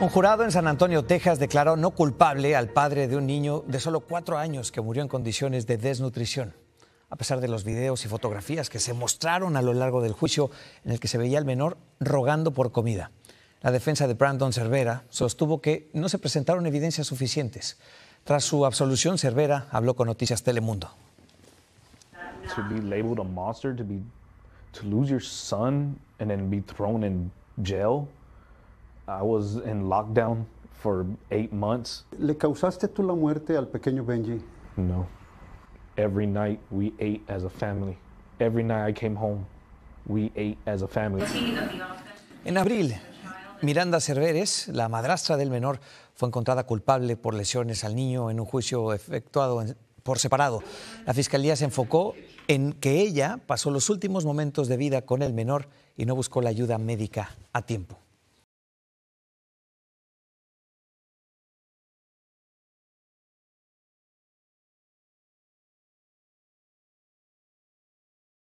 Un jurado en San Antonio, Texas, declaró no culpable al padre de un niño de solo cuatro años que murió en condiciones de desnutrición. A pesar de los videos y fotografías que se mostraron a lo largo del juicio en el que se veía al menor rogando por comida, la defensa de Brandon Cervera sostuvo que no se presentaron evidencias suficientes. Tras su absolución, Cervera habló con Noticias Telemundo. To be labeled a monster, to be to lose your son and then be thrown in I lockdown ¿Le causaste tú la muerte al pequeño Benji? No. Every night we ate as a family. Every night I came home, we ate as a family. En abril, Miranda Cerveres, la madrastra del menor, fue encontrada culpable por lesiones al niño en un juicio efectuado por separado. La fiscalía se enfocó en que ella pasó los últimos momentos de vida con el menor y no buscó la ayuda médica a tiempo.